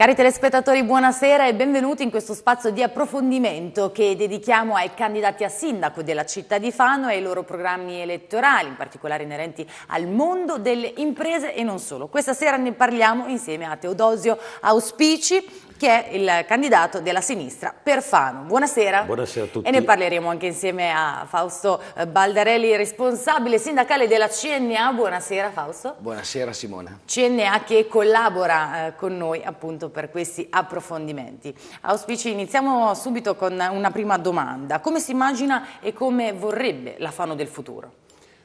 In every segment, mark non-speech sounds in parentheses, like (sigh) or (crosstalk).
Cari telespettatori, buonasera e benvenuti in questo spazio di approfondimento che dedichiamo ai candidati a sindaco della città di Fano e ai loro programmi elettorali, in particolare inerenti al mondo delle imprese e non solo. Questa sera ne parliamo insieme a Teodosio Auspici, che è il candidato della sinistra, per Fano. Buonasera. Buonasera a tutti. E ne parleremo anche insieme a Fausto Baldarelli, responsabile sindacale della CNA. Buonasera Fausto. Buonasera Simona. CNA che collabora eh, con noi appunto per questi approfondimenti. Auspici, iniziamo subito con una prima domanda. Come si immagina e come vorrebbe la Fano del futuro?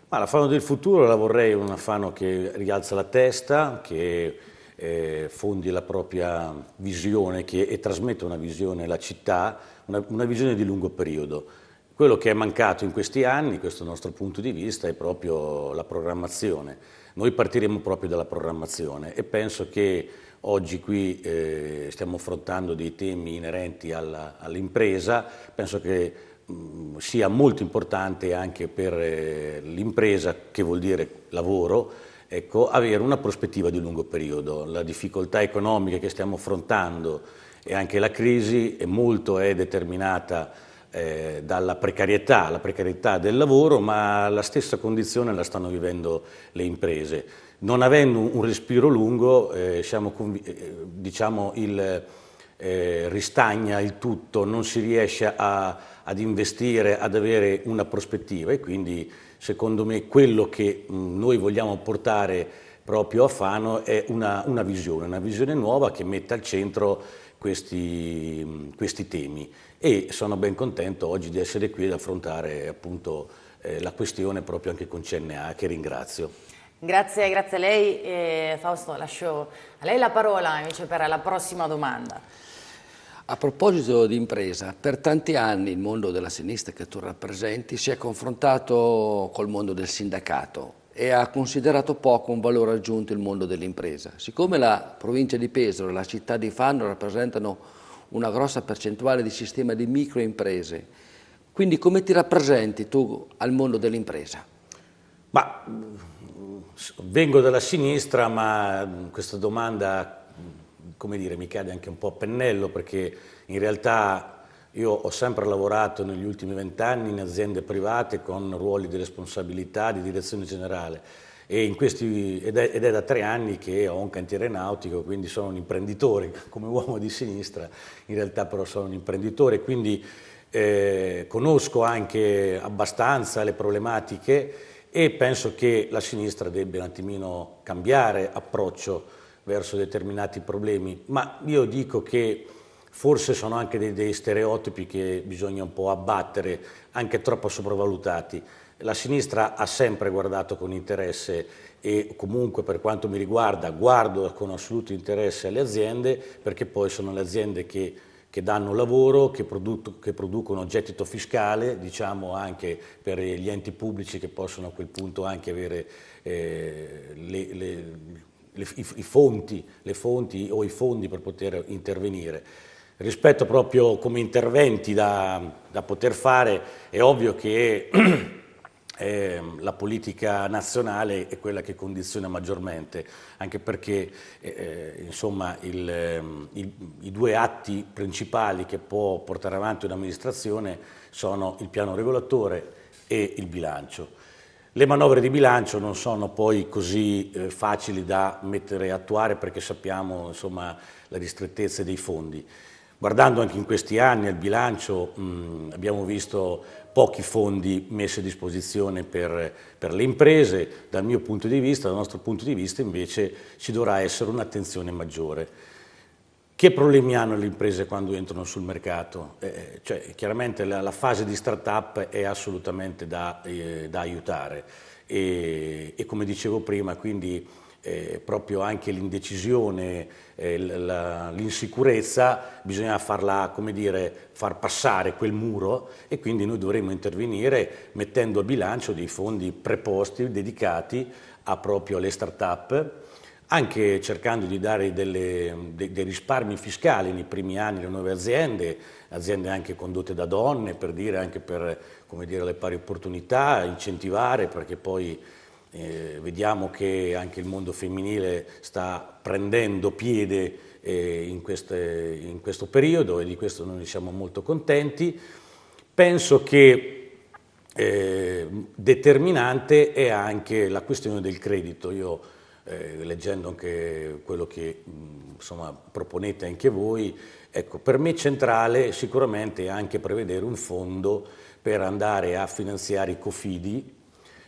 Ma la Fano del futuro la vorrei una Fano che rialza la testa, che eh, fondi la propria visione che, e trasmette una visione alla città, una, una visione di lungo periodo. Quello che è mancato in questi anni, questo nostro punto di vista, è proprio la programmazione. Noi partiremo proprio dalla programmazione e penso che Oggi qui eh, stiamo affrontando dei temi inerenti all'impresa, penso che mh, mm, sia molto importante anche per eh, l'impresa, che vuol dire lavoro, ecco, avere una prospettiva di lungo periodo. La difficoltà economica che stiamo affrontando e anche la crisi è molto è determinata eh, dalla precarietà, la precarietà del lavoro, ma la stessa condizione la stanno vivendo le imprese. Non avendo un respiro lungo, eh, siamo, eh, diciamo, il, eh, ristagna il tutto, non si riesce a, ad investire, ad avere una prospettiva e quindi secondo me quello che noi vogliamo portare proprio a Fano è una, una visione, una visione nuova che metta al centro questi, questi, temi e sono ben contento oggi di essere qui ad affrontare appunto eh, la questione proprio anche con CNA che ringrazio. Grazie, grazie a lei. Eh, Fausto, lascio a lei la parola invece per la prossima domanda. A proposito di impresa, per tanti anni il mondo della sinistra che tu rappresenti si è confrontato col mondo del sindacato e ha considerato poco un valore aggiunto il mondo dell'impresa. Siccome la provincia di Pesaro e la città di Fanno rappresentano una grossa percentuale di sistema di microimprese, quindi come ti rappresenti tu al mondo dell'impresa? Ma mm, vengo dalla sinistra, ma questa domanda come dire, mi cade anche un po' a pennello perché in realtà io ho sempre lavorato negli ultimi vent'anni in aziende private con ruoli di responsabilità, di direzione generale questi, ed, è, ed, è, da tre anni che ho un cantiere nautico, quindi sono un imprenditore (laughs) come uomo di sinistra, in realtà però sono un imprenditore, quindi eh, conosco anche abbastanza le problematiche e penso che la sinistra debba un attimino cambiare approccio verso determinati problemi, ma io dico che forse sono anche dei, dei stereotipi che bisogna un po' abbattere, anche troppo sopravvalutati. La sinistra ha sempre guardato con interesse e comunque per quanto mi riguarda guardo con assoluto interesse alle aziende perché poi sono le aziende che che danno lavoro, che, produ che, producono gettito fiscale, diciamo anche per gli enti pubblici che possono a quel punto anche avere eh, le, le le, i, i fonti, le fonti o i fondi per poter intervenire rispetto proprio come interventi da, da, poter fare, è ovvio che (clears throat) eh, la politica nazionale è quella che condiziona maggiormente, anche perché eh, eh insomma, il, ehm, il, i due atti principali che può portare avanti un'amministrazione sono il piano regolatore e il bilancio. Le manovre di bilancio non sono poi così eh, facili da mettere a attuare perché sappiamo insomma, la ristrettezza dei fondi. Guardando anche in questi anni al bilancio mh, mm, abbiamo visto pochi fondi messi a disposizione per, per, le imprese, dal mio punto di vista, dal nostro punto di vista invece ci dovrà essere un'attenzione maggiore. Che problemi hanno le imprese quando entrano sul mercato? Eh, eh, cioè, chiaramente la, la, fase di start-up è assolutamente da, eh, da aiutare e, e, come dicevo prima, quindi eh, proprio anche l'indecisione, eh, l'insicurezza, bisogna farla, come dire, far passare quel muro e quindi noi dovremo intervenire mettendo a bilancio dei fondi preposti, dedicati a proprio alle start-up anche cercando di dare delle, de, dei risparmi fiscali nei primi anni alle nuove aziende, aziende anche condotte da donne, per dire anche per dire, le pari opportunità, incentivare, perché poi eh, vediamo che anche il mondo femminile sta prendendo piede eh, in, queste, in questo periodo e di questo noi siamo molto contenti. Penso che eh, determinante è anche la questione del credito. Io eh, leggendo anche quello che mh, insomma, proponete anche voi, ecco, per me centrale sicuramente è anche prevedere un fondo per andare a finanziare i cofidi,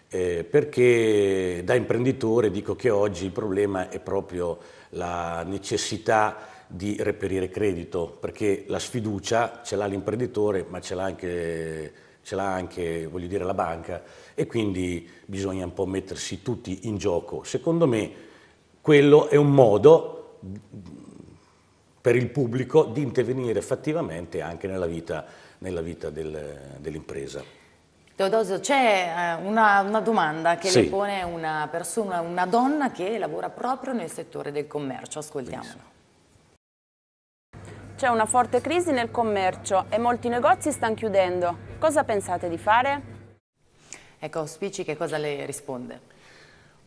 eh, perché da imprenditore dico che oggi il problema è proprio la necessità di reperire credito, perché la sfiducia ce l'ha l'imprenditore, ma ce l'ha anche ce l'ha anche dire, la banca e quindi bisogna un po' mettersi tutti in gioco. Secondo me quello è un modo per il pubblico di intervenire effettivamente anche nella vita, nella vita del, dell'impresa. Teodosio, c'è eh, una, una, domanda che sì. le pone una persona, una donna che lavora proprio nel settore del commercio, ascoltiamola. C'è una forte crisi nel commercio e molti negozi stanno chiudendo. Cosa pensate di fare? Ecco, Spici che cosa le risponde?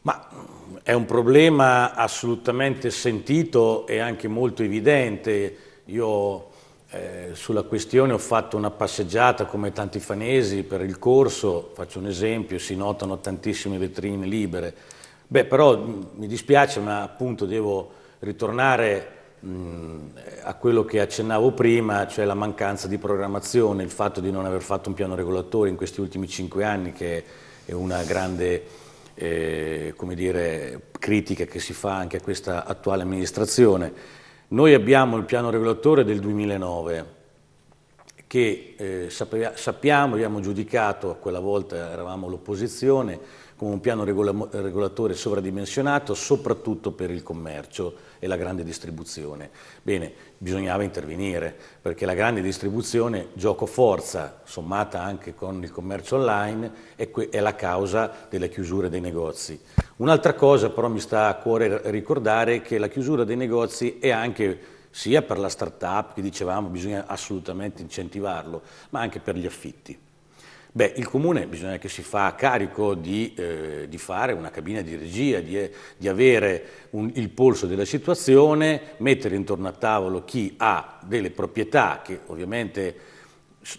Ma mm, è un problema assolutamente sentito e anche molto evidente. Io eh, sulla questione ho fatto una passeggiata come tanti fanesi per il corso, faccio un esempio, si notano tantissime vetrine libere. Beh, però mm, mi dispiace, ma appunto devo ritornare Mm, a quello che accennavo prima, cioè la mancanza di programmazione, il fatto di non aver fatto un piano regolatore in questi ultimi cinque anni, che è una grande eh, dire, critica che si fa anche a questa attuale amministrazione. Noi abbiamo il piano regolatore del 2009 che eh, sappiamo, abbiamo giudicato, a quella volta eravamo l'opposizione, come un piano regol regolatore sovradimensionato soprattutto per il commercio e la grande distribuzione. Bene, bisognava intervenire perché la grande distribuzione, gioco forza, sommata anche con il commercio online, è, è la causa delle chiusure dei negozi. Un'altra cosa però mi sta a cuore ricordare che la chiusura dei negozi è anche sia per la start-up che dicevamo bisogna assolutamente incentivarlo, ma anche per gli affitti. Beh, il comune bisogna che si fa carico di, eh, di fare una cabina di regia, di, di avere un, il polso della situazione, mettere intorno a tavolo chi ha delle proprietà che ovviamente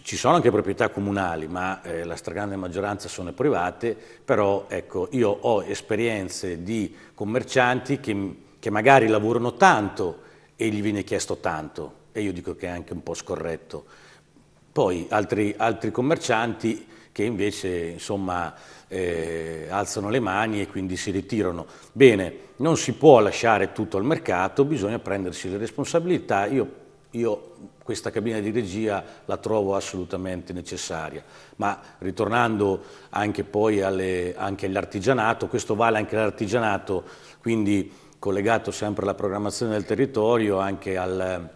ci sono anche proprietà comunali, ma eh, la stragrande maggioranza sono private, però ecco, io ho esperienze di commercianti che, che magari lavorano tanto e gli viene chiesto tanto, e io dico che è anche un po' scorretto poi altri, altri commercianti che invece insomma, eh, alzano le mani e quindi si ritirano. Bene, non si può lasciare tutto al mercato, bisogna prendersi le responsabilità. Io, io questa cabina di regia la trovo assolutamente necessaria, ma ritornando anche poi alle, anche all'artigianato, questo vale anche all'artigianato, quindi collegato sempre alla programmazione del territorio, anche al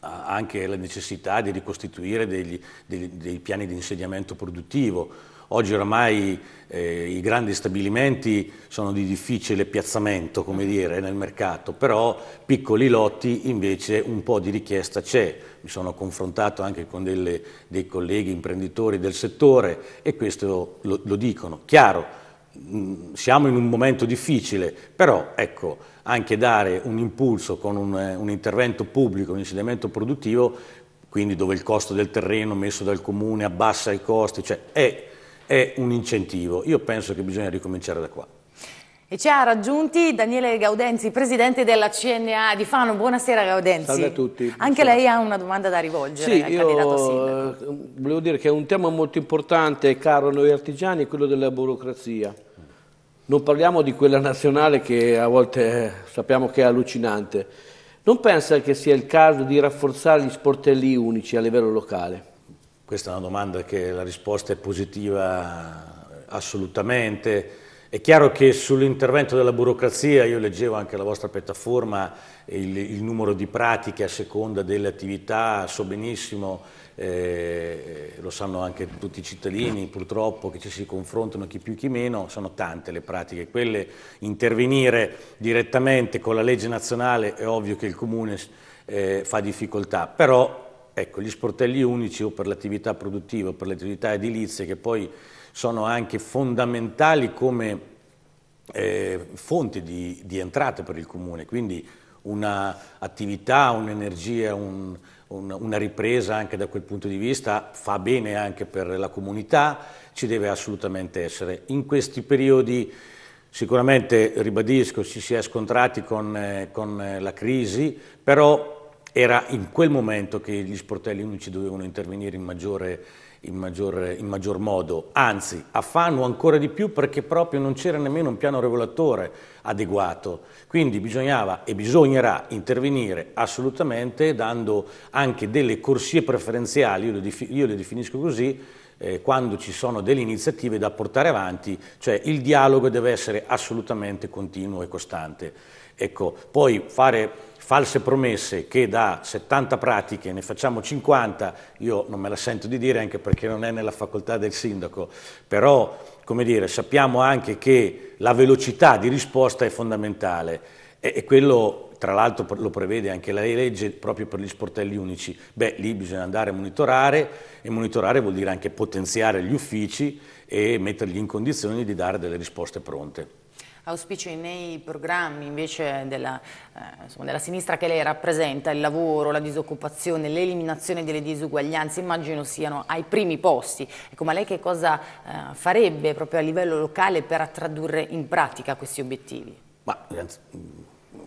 anche la necessità di ricostituire degli, dei, dei, piani di insediamento produttivo. Oggi oramai eh, i grandi stabilimenti sono di difficile piazzamento, come dire, nel mercato, però piccoli lotti invece un po' di richiesta c'è. Mi sono confrontato anche con delle, dei colleghi imprenditori del settore e questo lo, lo dicono. Chiaro, Mm, siamo in un momento difficile, però ecco, anche dare un impulso con un, eh, un intervento pubblico, un insediamento produttivo, quindi dove il costo del terreno messo dal comune abbassa i costi, cioè è, è un incentivo. Io penso che bisogna ricominciare da qua. E ci ha raggiunti Daniele Gaudenzi, presidente della CNA di Fano. Buonasera Gaudenzi. Salve a tutti. Anche lei ha una domanda da rivolgere sì, al io, candidato eh, sindaco. Volevo dire che è un tema molto importante caro a noi artigiani, quello della burocrazia. Non parliamo di quella nazionale che a volte eh, sappiamo che è allucinante. Non pensa che sia il caso di rafforzare gli sportelli unici a livello locale? Questa è una domanda che la risposta è positiva assolutamente è chiaro che sull'intervento della burocrazia, io leggevo anche la vostra piattaforma, il, il, numero di pratiche a seconda delle attività, so benissimo, eh, lo sanno anche tutti i cittadini purtroppo che ci si confrontano chi più chi meno, sono tante le pratiche, quelle intervenire direttamente con la legge nazionale è ovvio che il comune eh, fa difficoltà, però ecco, gli sportelli unici o per l'attività produttiva o per l'attività edilizia che poi sono anche fondamentali come eh, fonti di, di, entrate per il comune, quindi un'attività, un'energia, un, un, una ripresa anche da quel punto di vista fa bene anche per la comunità, ci deve assolutamente essere. In questi periodi sicuramente, ribadisco, ci si è scontrati con, eh, con eh, la crisi, però era in quel momento che gli sportelli unici dovevano intervenire in maggiore in maggior, in maggior modo, anzi affanno ancora di più perché proprio non c'era nemmeno un piano regolatore adeguato, quindi bisognava e bisognerà intervenire assolutamente dando anche delle corsie preferenziali, io le, io le definisco così, eh, quando ci sono delle iniziative da portare avanti, cioè il dialogo deve essere assolutamente continuo e costante. Ecco, poi fare false promesse che da 70 pratiche ne facciamo 50, io non me la sento di dire anche perché non è nella facoltà del sindaco, però come dire, sappiamo anche che la velocità di risposta è fondamentale e, e quello tra l'altro lo prevede anche la legge proprio per gli sportelli unici. Beh, lì bisogna andare a monitorare e monitorare vuol dire anche potenziare gli uffici e metterli in condizioni di dare delle risposte pronte auspici nei programmi invece della, eh, insomma, della sinistra che lei rappresenta, il lavoro, la disoccupazione, l'eliminazione delle disuguaglianze, immagino siano ai primi posti. Ecco, ma lei che cosa eh, farebbe proprio a livello locale per tradurre in pratica questi obiettivi? Ma,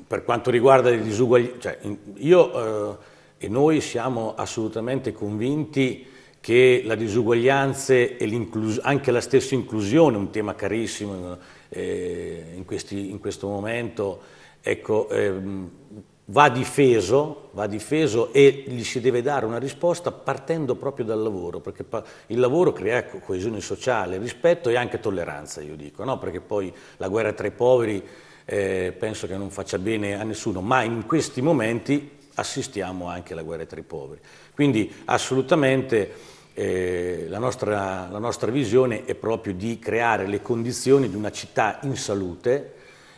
per quanto riguarda le disuguaglianze, cioè, io eh, e noi siamo assolutamente convinti che la disuguaglianza e anche la stessa inclusione, un tema carissimo eh, in, questi, in, questo momento, ecco, ehm, va, difeso, va difeso e gli si deve dare una risposta partendo proprio dal lavoro, perché il lavoro crea coesione sociale, rispetto e anche tolleranza, io dico, no? perché poi la guerra tra i poveri eh, penso che non faccia bene a nessuno, ma in questi momenti assistiamo anche alla guerra tra i poveri. Quindi assolutamente eh, la, nostra, la, nostra, visione è proprio di creare le condizioni di una città in salute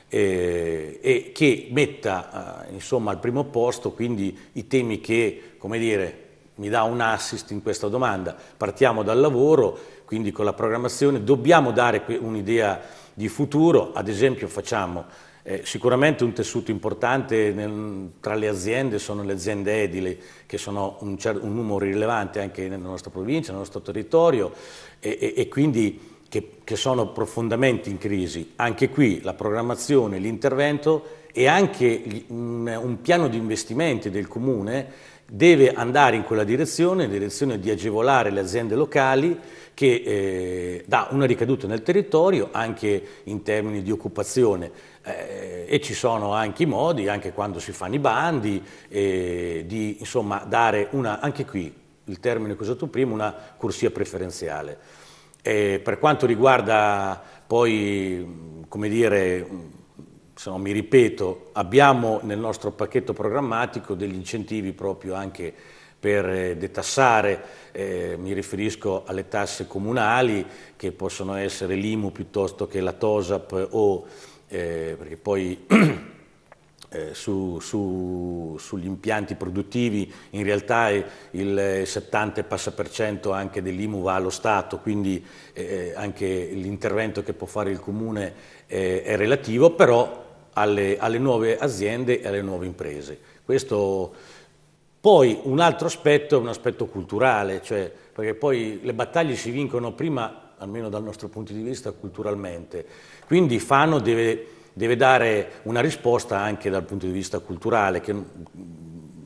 eh, e che metta eh, insomma, al primo posto quindi i temi che, come dire, mi dà un assist in questa domanda. Partiamo dal lavoro, quindi con la programmazione dobbiamo dare un'idea di futuro, ad esempio facciamo eh, sicuramente un tessuto importante nel, tra le aziende sono le aziende edili, che sono un, un numero rilevante anche nella nostra provincia, nel nostro territorio e, e, e quindi che, che, sono profondamente in crisi. Anche qui la programmazione, l'intervento e anche un, un piano di investimenti del comune deve andare in quella direzione, in direzione di agevolare le aziende locali che eh, dà una ricaduta nel territorio anche in termini di occupazione eh, e ci sono anche i modi, anche quando si fanno i bandi, eh, di insomma dare una, anche qui il termine che ho usato prima, una corsia preferenziale. Eh, per quanto riguarda poi, come dire, se no mi ripeto, abbiamo nel nostro pacchetto programmatico degli incentivi proprio anche per eh, detassare, eh, mi riferisco alle tasse comunali che possono essere l'IMU piuttosto che la TOSAP o eh, perché poi (clears throat) eh, su, su, sugli impianti produttivi in realtà il 70 passa per cento anche dell'IMU va allo Stato, quindi eh, eh, anche l'intervento che può fare il Comune è relativo, però alle, alle nuove aziende e alle nuove imprese. Questo, poi un altro aspetto è un aspetto culturale, cioè, perché poi le battaglie si vincono prima, almeno dal nostro punto di vista, culturalmente. Quindi Fano deve, deve dare una risposta anche dal punto di vista culturale, che,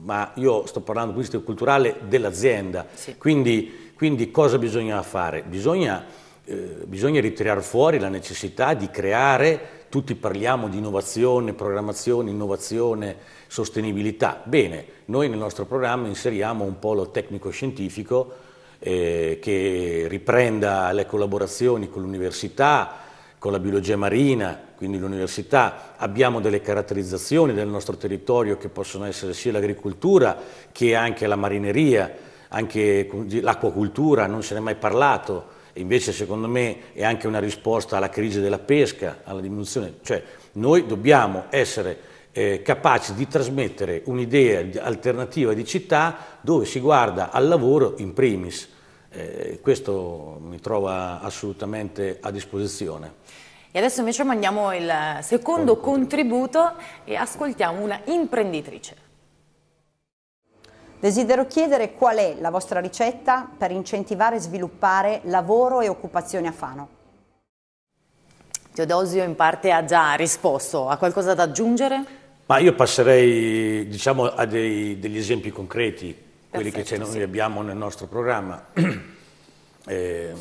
ma io sto parlando di questo culturale dell'azienda. Sì. Quindi, quindi, cosa bisogna fare? Bisogna, eh, bisogna ritirare fuori la necessità di creare tutti parliamo di innovazione, programmazione, innovazione, sostenibilità. Bene, noi nel nostro programma inseriamo un polo tecnico-scientifico eh, che riprenda le collaborazioni con l'università, con la biologia marina, quindi l'università. Abbiamo delle caratterizzazioni del nostro territorio che possono essere sia l'agricoltura che anche la marineria, anche l'acquacultura, non se ne è mai parlato invece secondo me è anche una risposta alla crisi della pesca, alla diminuzione, cioè noi dobbiamo essere eh, capaci di trasmettere un'idea alternativa di città dove si guarda al lavoro in primis. Eh, questo mi trova assolutamente a disposizione. E adesso invece mandiamo il secondo contributo e ascoltiamo una imprenditrice. Desidero chiedere qual è la vostra ricetta per incentivare e sviluppare lavoro e occupazione a Fano. Teodosio in parte ha già risposto, ha qualcosa da aggiungere? Ma io passerei diciamo, a dei, degli esempi concreti, quelli che noi sì. abbiamo nel nostro programma. (clears throat) Eh,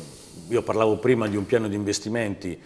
io parlavo prima di un piano di investimenti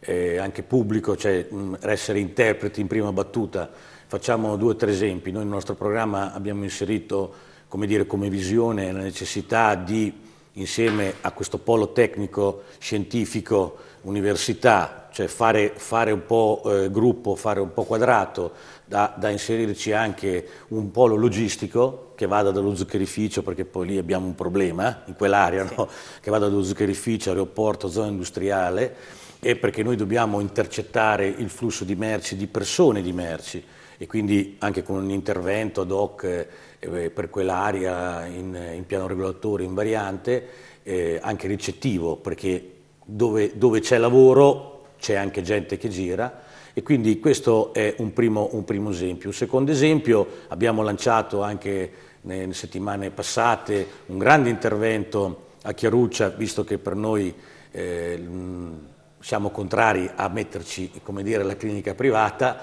eh, anche pubblico, cioè mh, essere interpreti in prima battuta Facciamo due o tre esempi. Noi nel nostro programma abbiamo inserito come, dire, come visione la necessità di, insieme a questo polo tecnico, scientifico, università, cioè fare, fare un po' eh, gruppo, fare un po' quadrato, da, da, inserirci anche un polo logistico che vada dallo zuccherificio, perché poi lì abbiamo un problema in quell'area, sì. no? che vada dallo zuccherificio, aeroporto, zona industriale, e perché noi dobbiamo intercettare il flusso di merci, di persone di merci e quindi anche con un intervento ad hoc eh, eh, per quell'area in, eh, in piano regolatore invariante, eh, anche ricettivo, perché dove, dove c'è lavoro c'è anche gente che gira e quindi questo è un primo, un primo esempio. Un secondo esempio, abbiamo lanciato anche nelle settimane passate un grande intervento a Chiaruccia, visto che per noi eh, siamo contrari a metterci dire, la clinica privata,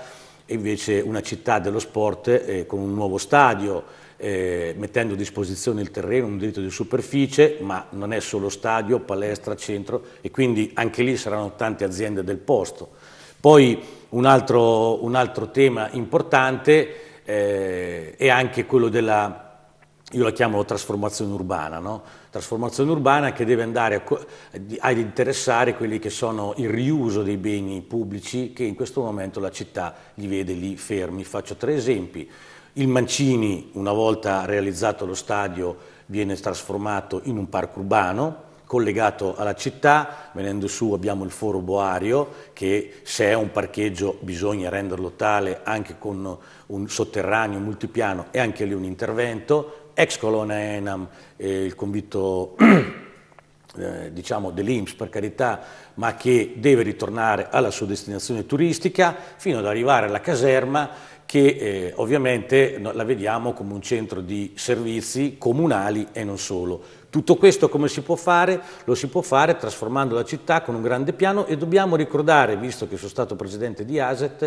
invece una città dello sport eh, con un nuovo stadio, eh, mettendo a disposizione il terreno, un diritto di superficie, ma non è solo stadio, palestra, centro e quindi anche lì saranno tante aziende del posto. Poi un altro, un altro tema importante eh, è anche quello della, io la chiamo trasformazione urbana, no? trasformazione urbana che deve andare ad interessare quelli che sono il riuso dei beni pubblici che in questo momento la città li vede lì fermi. Faccio tre esempi. Il Mancini, una volta realizzato lo stadio, viene trasformato in un parco urbano, collegato alla città, venendo su abbiamo il foro boario che se è un parcheggio bisogna renderlo tale anche con un sotterraneo multipiano e anche lì un intervento, ex colonna Enam eh, il convitto (clears throat) eh, diciamo dell'Inps per carità, ma che deve ritornare alla sua destinazione turistica fino ad arrivare alla caserma che eh, ovviamente la vediamo come un centro di servizi comunali e non solo. Tutto questo come si può fare? Lo si può fare trasformando la città con un grande piano e dobbiamo ricordare, visto che sono stato presidente di ASET,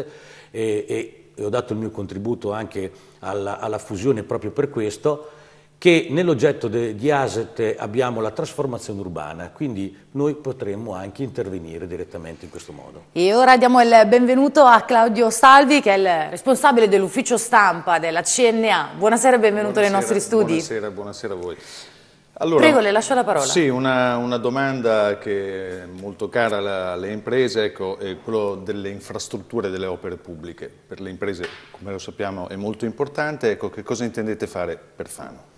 eh, eh, e ho dato il mio contributo anche alla, alla fusione proprio per questo, che nell'oggetto di ASET abbiamo la trasformazione urbana, quindi noi potremmo anche intervenire direttamente in questo modo. E ora diamo il benvenuto a Claudio Salvi, che è il responsabile dell'ufficio stampa della CNA. Buonasera e benvenuto buonasera, nei nostri studi. Buonasera, buonasera a voi. Allora, Prego, le lascio la parola. Sì, una, una domanda che è molto cara alla, alle imprese ecco, è quella delle infrastrutture delle opere pubbliche. Per le imprese, come lo sappiamo, è molto importante. Ecco, che cosa intendete fare per Fano?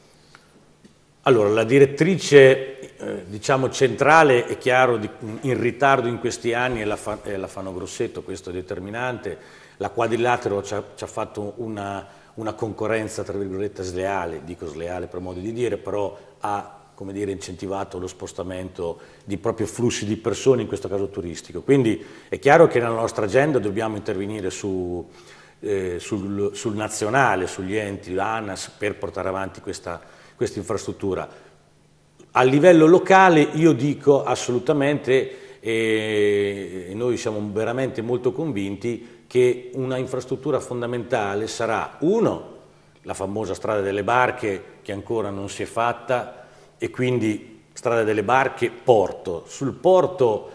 Allora, la direttrice eh, diciamo centrale è chiaro di, in ritardo in questi anni è la, fa, è la, Fano Grossetto, questo è determinante. La Quadrilatero ci ha, ci ha fatto una, una, concorrenza, tra virgolette, sleale, dico sleale per modo di dire, però ha come dire, incentivato lo spostamento di proprio flussi di persone, in questo caso turistico. Quindi è chiaro che nella nostra agenda dobbiamo intervenire su, eh, sul, sul, nazionale, sugli enti, l'ANAS, per portare avanti questa, questa infrastruttura. A livello locale io dico assolutamente, e noi siamo veramente molto convinti, che una infrastruttura fondamentale sarà, uno, la famosa strada delle barche che ancora non si è fatta e quindi strada delle barche, porto. Sul porto,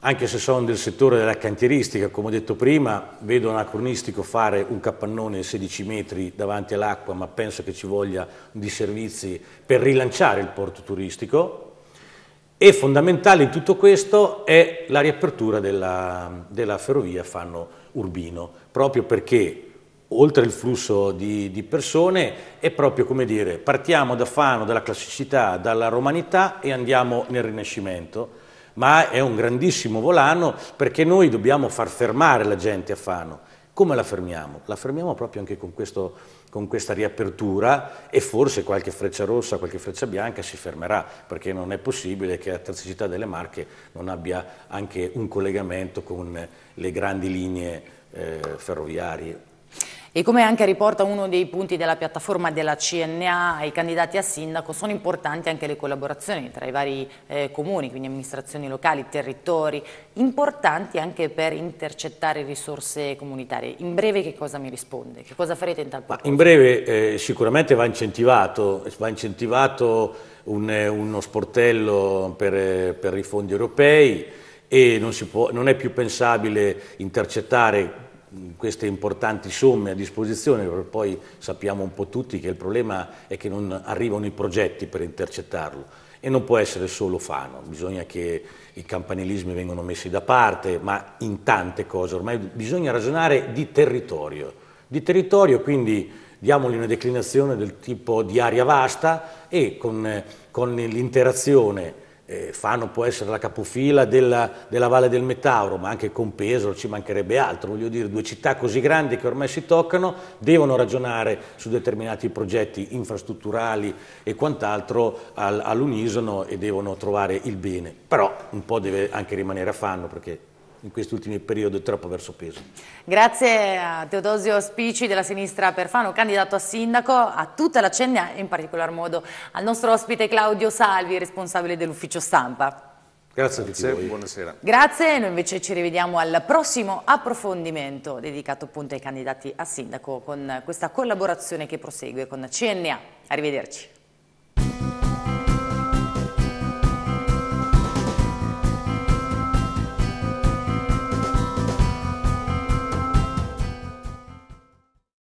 anche se sono del settore della cantieristica, come ho detto prima, vedo anacronistico fare un capannone 16 metri davanti all'acqua, ma penso che ci voglia di servizi per rilanciare il porto turistico. E fondamentale in tutto questo è la riapertura della, della ferrovia Fanno Urbino, proprio perché oltre il flusso di, di persone, è proprio come dire, partiamo da Fano, dalla classicità, dalla romanità e andiamo nel Rinascimento, ma è un grandissimo volano perché noi dobbiamo far fermare la gente a Fano. Come la fermiamo? La fermiamo proprio anche con, questo, con, questa riapertura e forse qualche freccia rossa, qualche freccia bianca si fermerà, perché non è possibile che la transicità delle Marche non abbia anche un collegamento con le grandi linee eh, ferroviarie. E come anche riporta uno dei punti della piattaforma della CNA ai candidati a sindaco, sono importanti anche le collaborazioni tra i vari eh, comuni, quindi amministrazioni locali, territori, importanti anche per intercettare risorse comunitarie. In breve che cosa mi risponde? Che cosa farete in tal proposito? In breve eh, sicuramente va incentivato, va incentivato un, eh, uno sportello per, per, i fondi europei e non, può, non è più pensabile intercettare queste importanti somme a disposizione, poi sappiamo un po' tutti che il problema è che non arrivano i progetti per intercettarlo e non può essere solo Fano, bisogna che i campanilismi vengano messi da parte, ma in tante cose, ormai bisogna ragionare di territorio, di territorio quindi diamogli una declinazione del tipo di aria vasta e con, eh, con l'interazione eh, Fano può essere la capofila della, della, Valle del Metauro, ma anche con Pesaro ci mancherebbe altro, voglio dire, due città così grandi che ormai si toccano, devono ragionare su determinati progetti infrastrutturali e quant'altro all'unisono e devono trovare il bene, però un po' deve anche rimanere a Fanno perché in questi ultimi periodi troppo verso peso. Grazie a Teodosio Spici della sinistra Perfano, candidato a sindaco, a tutta la Cennia e in particolar modo al nostro ospite Claudio Salvi, responsabile dell'ufficio stampa. Grazie, a tutti voi. Buonasera. Grazie, noi invece ci rivediamo al prossimo approfondimento dedicato appunto ai candidati a sindaco con questa collaborazione che prosegue con CNA. Arrivederci.